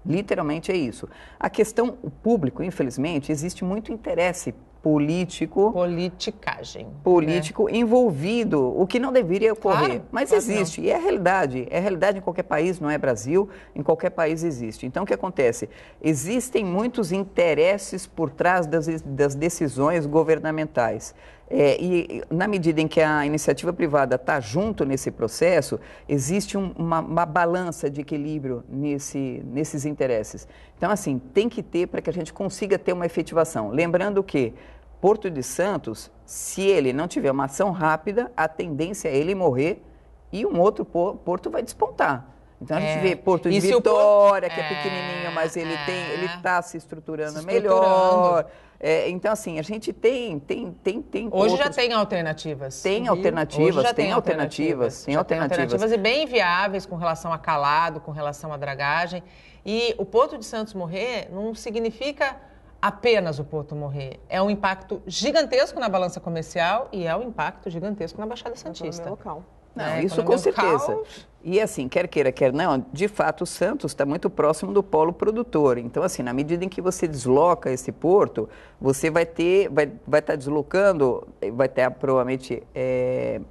Literalmente é isso. A questão, o público, infelizmente, existe muito interesse político. Politicagem. Né? Político né? envolvido, o que não deveria ocorrer. Claro, mas existe, não. e é realidade. É realidade em qualquer país, não é Brasil, em qualquer país existe. Então, o que acontece? Existem muitos interesses por trás das, das decisões governamentais. É, e na medida em que a iniciativa privada está junto nesse processo, existe um, uma, uma, balança de equilíbrio nesse, nesses interesses. Então, assim, tem que ter para que a gente consiga ter uma efetivação. Lembrando que Porto de Santos, se ele não tiver uma ação rápida, a tendência é ele morrer e um outro porto vai despontar. Então a gente é. vê Porto de Vitória, por... que é, é, pequenininho, mas ele é. tem, ele está é. se estruturando, se estruturando. melhor. É, então, assim, a gente tem, tem, tem, tem. Hoje outros... já tem alternativas. Tem viu? Uhum. alternativas, Hoje já tem, tem alternativas, alternativas, tem alternativas. Tem alternativas e bem viáveis com relação a calado, com relação a dragagem. E o Porto de Santos morrer não significa apenas o Porto morrer. É um impacto gigantesco na balança comercial e é um impacto gigantesco na Baixada Santista. Local. Não, é, isso com certeza. Caos. E assim, quer queira, quer não, de fato o Santos está muito próximo do polo produtor. Então, assim, na medida em que você desloca esse porto, você vai ter, vai estar vai tá deslocando, vai estar provavelmente é,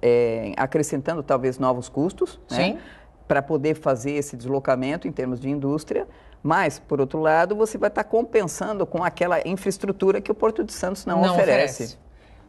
é, acrescentando talvez novos custos, né, Para poder fazer esse deslocamento em termos de indústria. Mas, por outro lado, você vai estar tá compensando com aquela infraestrutura que o Porto de Santos não, não oferece. oferece.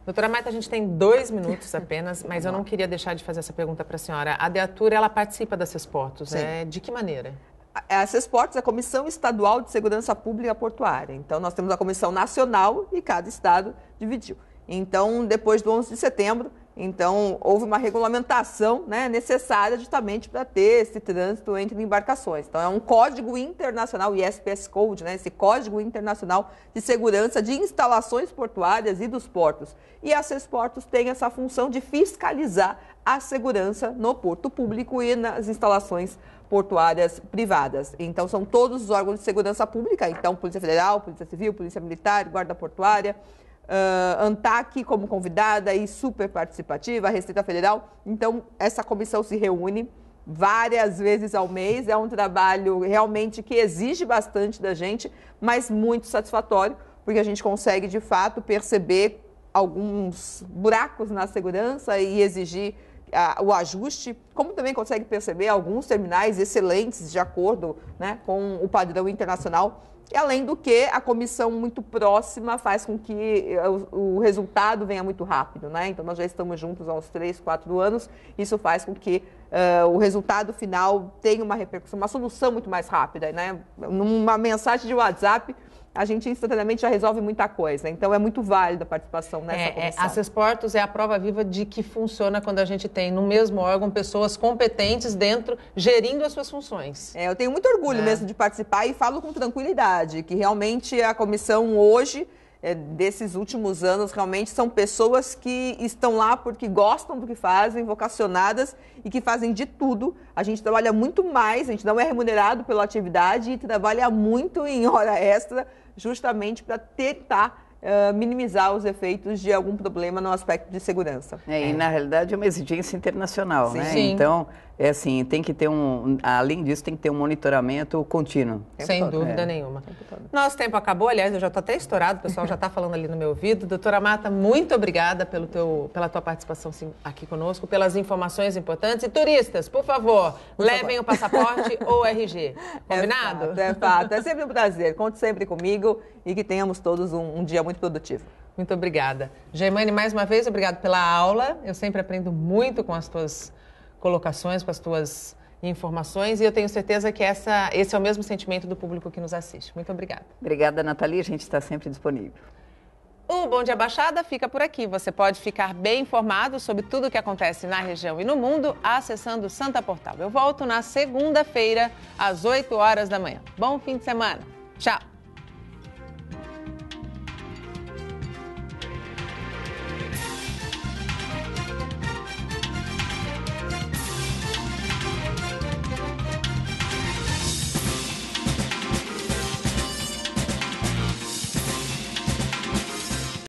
Doutora Marta, a gente tem dois minutos apenas, mas eu não queria deixar de fazer essa pergunta para a senhora. A Deatura, ela participa da portos? né? De que maneira? A portos é a Comissão Estadual de Segurança Pública Portuária. Então, nós temos a Comissão Nacional e cada estado dividiu. Então, depois do 11 de setembro, então, houve uma regulamentação né, necessária justamente para ter esse trânsito entre embarcações. Então, é um código internacional, ISPS Code, né, esse Código Internacional de Segurança de Instalações Portuárias e dos Portos. E a portos tem essa função de fiscalizar a segurança no porto público e nas instalações portuárias privadas. Então, são todos os órgãos de segurança pública, então, Polícia Federal, Polícia Civil, Polícia Militar, Guarda Portuária, Uh, ANTAC como convidada e super participativa, a Receita Federal. Então, essa comissão se reúne várias vezes ao mês. É um trabalho realmente que exige bastante da gente, mas muito satisfatório, porque a gente consegue, de fato, perceber alguns buracos na segurança e exigir a, o ajuste, como também consegue perceber alguns terminais excelentes de acordo né, com o padrão internacional. E além do que, a comissão muito próxima faz com que eh, o, o resultado venha muito rápido, né? Então, nós já estamos juntos há uns três, quatro anos. Isso faz com que uh, o resultado final tenha uma repercussão, uma solução muito mais rápida, né? Numa mensagem de WhatsApp, a gente instantaneamente já resolve muita coisa. Então é muito válida a participação nessa é, é comissão. É, a Cesportos é a prova viva de que funciona quando a gente tem no mesmo órgão pessoas competentes dentro, gerindo as suas funções. É, eu tenho muito orgulho é. mesmo de participar e falo com tranquilidade que realmente a comissão hoje é, desses últimos anos realmente são pessoas que estão lá porque gostam do que fazem, vocacionadas e que fazem de tudo. A gente trabalha muito mais, a gente não é remunerado pela atividade e trabalha muito em hora extra justamente para tentar eh, minimizar os efeitos de algum problema no aspecto de segurança. É, e é. na realidade é uma exigência internacional, sim, né? Sim. Então é assim, tem que ter um, além disso, tem que ter um monitoramento contínuo. Sem todo. dúvida é. nenhuma. Nosso tempo acabou, aliás, eu já estou até estourado, o pessoal já está falando ali no meu ouvido. Doutora Mata, muito obrigada pelo teu, pela tua participação aqui conosco, pelas informações importantes. E turistas, por favor, por levem o passaporte ou RG. Combinado? É fato, é fato, é sempre um prazer. Conte sempre comigo e que tenhamos todos um, um dia muito produtivo. Muito obrigada. Germane, mais uma vez, obrigado pela aula. Eu sempre aprendo muito com as tuas colocações, com as tuas informações e eu tenho certeza que essa, esse é o mesmo sentimento do público que nos assiste. Muito obrigada. Obrigada, Nathalie. A gente está sempre disponível. O Bom Dia Baixada fica por aqui. Você pode ficar bem informado sobre tudo o que acontece na região e no mundo acessando Santa Portal. Eu volto na segunda-feira, às 8 horas da manhã. Bom fim de semana. Tchau!